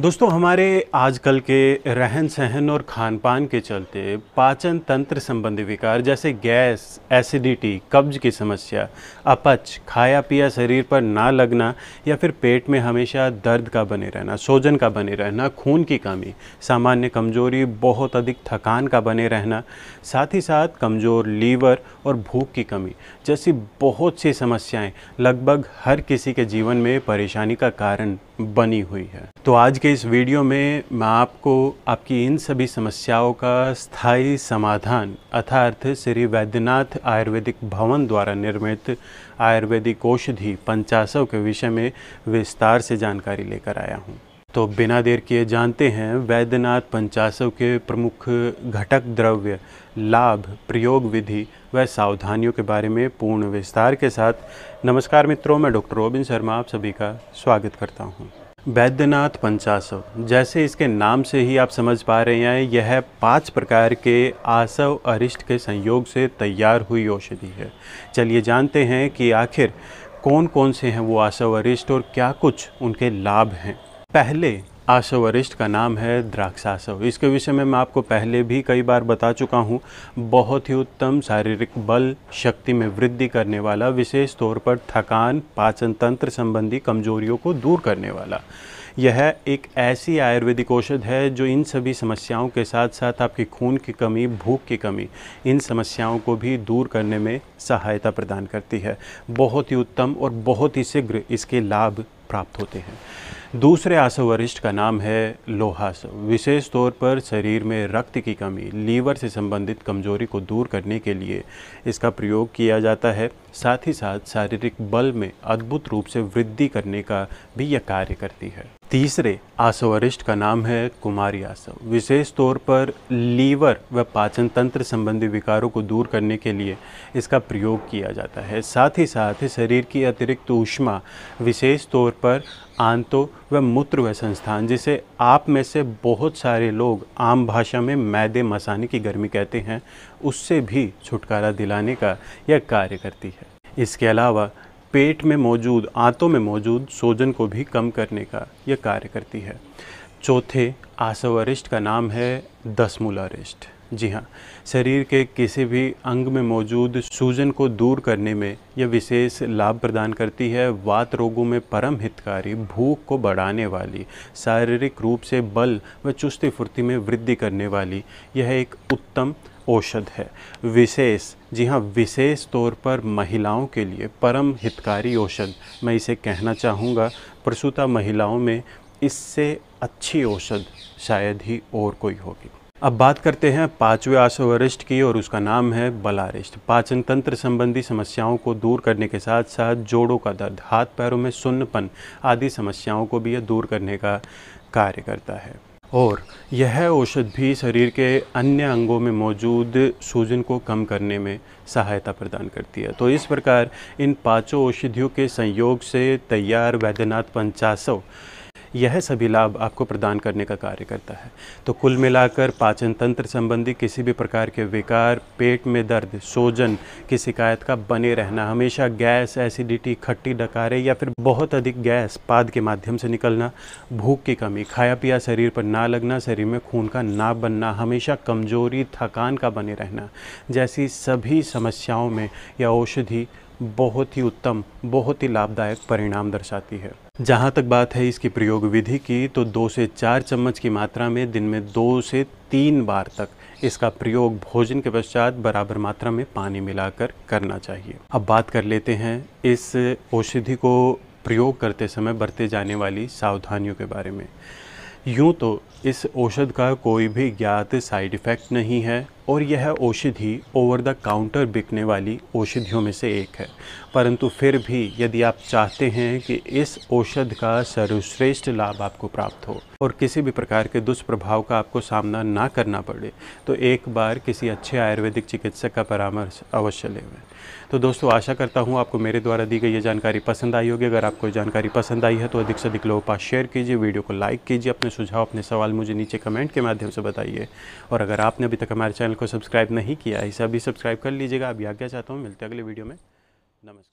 दोस्तों हमारे आजकल के रहन सहन और खान पान के चलते पाचन तंत्र संबंधी विकार जैसे गैस एसिडिटी कब्ज की समस्या अपच खाया पिया शरीर पर ना लगना या फिर पेट में हमेशा दर्द का बने रहना सोजन का बने रहना खून की कमी सामान्य कमजोरी बहुत अधिक थकान का बने रहना साथ ही साथ कमज़ोर लीवर और भूख की कमी जैसी बहुत सी समस्याएँ लगभग हर किसी के जीवन में परेशानी का कारण बनी हुई है तो आज के इस वीडियो में मैं आपको आपकी इन सभी समस्याओं का स्थायी समाधान अर्थार्थ श्री वैद्यनाथ आयुर्वेदिक भवन द्वारा निर्मित आयुर्वेदिक औषधि पंचासव के विषय में विस्तार से जानकारी लेकर आया हूँ तो बिना देर किए जानते हैं वैद्यनाथ पंचासव के प्रमुख घटक द्रव्य लाभ प्रयोग विधि व सावधानियों के बारे में पूर्ण विस्तार के साथ नमस्कार मित्रों मैं डॉक्टर रोबिन शर्मा आप सभी का स्वागत करता हूँ वैद्यनाथ पंचासव जैसे इसके नाम से ही आप समझ पा रहे हैं यह पांच प्रकार के आसव अरिष्ट के संयोग से तैयार हुई औषधि है चलिए जानते हैं कि आखिर कौन कौन से हैं वो आसव अरिष्ट और क्या कुछ उनके लाभ हैं पहले आसो वरिष्ठ का नाम है द्राक्षासव इसके विषय में मैं आपको पहले भी कई बार बता चुका हूँ बहुत ही उत्तम शारीरिक बल शक्ति में वृद्धि करने वाला विशेष तौर पर थकान पाचन तंत्र संबंधी कमजोरियों को दूर करने वाला यह एक ऐसी आयुर्वेदिक औषध है जो इन सभी समस्याओं के साथ साथ आपकी खून की कमी भूख की कमी इन समस्याओं को भी दूर करने में सहायता प्रदान करती है बहुत ही उत्तम और बहुत ही शीघ्र इसके लाभ प्राप्त होते हैं दूसरे वरिष्ठ का नाम है लोहास विशेष तौर पर शरीर में रक्त की कमी लीवर से संबंधित कमजोरी को दूर करने के लिए इसका प्रयोग किया जाता है साथ ही साथ शारीरिक बल में अद्भुत रूप से वृद्धि करने का भी यह कार्य करती है तीसरे आसवरिष्ठ का नाम है कुमारी आसव विशेष तौर पर लीवर व पाचन तंत्र संबंधी विकारों को दूर करने के लिए इसका प्रयोग किया जाता है साथ ही साथ शरीर की अतिरिक्त ऊष्मा विशेष तौर पर आंतों व मूत्र व संस्थान जिसे आप में से बहुत सारे लोग आम भाषा में मैदे मसाने की गर्मी कहते हैं उससे भी छुटकारा दिलाने का यह कार्य करती है इसके अलावा पेट में मौजूद आंतों में मौजूद सोजन को भी कम करने का यह कार्य करती है चौथे आसवारिष्ट का नाम है दसमूलारिष्ट जी हाँ शरीर के किसी भी अंग में मौजूद सूजन को दूर करने में यह विशेष लाभ प्रदान करती है वात रोगों में परम हितकारी भूख को बढ़ाने वाली शारीरिक रूप से बल व चुस्ती फुर्ती में वृद्धि करने वाली यह एक उत्तम औषध है विशेष जी हाँ विशेष तौर पर महिलाओं के लिए परम हितकारी औषध मैं इसे कहना चाहूँगा प्रसूता महिलाओं में इससे अच्छी औषध शायद ही और कोई होगी अब बात करते हैं पाँचवें आशोवरिष्ठ की और उसका नाम है बलारिष्ठ पाचन तंत्र संबंधी समस्याओं को दूर करने के साथ साथ जोड़ों का दर्द हाथ पैरों में सुन्नपन आदि समस्याओं को भी यह दूर करने का कार्य करता है और यह औषध भी शरीर के अन्य अंगों में मौजूद सूजन को कम करने में सहायता प्रदान करती है तो इस प्रकार इन पांचों औषधियों के संयोग से तैयार वैद्यनाथ पंचासव यह सभी लाभ आपको प्रदान करने का कार्य करता है तो कुल मिलाकर पाचन तंत्र संबंधी किसी भी प्रकार के विकार पेट में दर्द सोजन की शिकायत का बने रहना हमेशा गैस एसिडिटी खट्टी डकारे या फिर बहुत अधिक गैस पाद के माध्यम से निकलना भूख की कमी खाया पिया शरीर पर ना लगना शरीर में खून का ना बनना हमेशा कमजोरी थकान का बने रहना जैसी सभी समस्याओं में यह औषधि बहुत ही उत्तम बहुत ही लाभदायक परिणाम दर्शाती है जहाँ तक बात है इसकी प्रयोग विधि की तो दो से चार चम्मच की मात्रा में दिन में दो से तीन बार तक इसका प्रयोग भोजन के पश्चात बराबर मात्रा में पानी मिलाकर करना चाहिए अब बात कर लेते हैं इस औषधि को प्रयोग करते समय बरते जाने वाली सावधानियों के बारे में यूँ तो इस औषध का कोई भी ज्ञात साइड इफ़ेक्ट नहीं है और यह औषधि ओवर द काउंटर बिकने वाली औषधियों में से एक है परंतु फिर भी यदि आप चाहते हैं कि इस औषध का सर्वश्रेष्ठ लाभ आपको प्राप्त हो और किसी भी प्रकार के दुष्प्रभाव का आपको सामना ना करना पड़े तो एक बार किसी अच्छे आयुर्वेदिक चिकित्सक का परामर्श अवश्य लें तो दोस्तों आशा करता हूँ आपको मेरे द्वारा दी गई ये जानकारी पसंद आई होगी अगर आपको जानकारी पसंद आई है तो अधिक से अधिक लोगों पास शेयर कीजिए वीडियो को लाइक कीजिए अपने सुझाव अपने सवाल मुझे नीचे कमेंट के माध्यम से बताइए और अगर आपने अभी तक हमारे चैनल चैनल को सब्सक्राइब नहीं किया है इसे अभी सब्सक्राइब कर लीजिएगा अभी आज्ञा चाहता हूँ मिलते अगले वीडियो में नमस्कार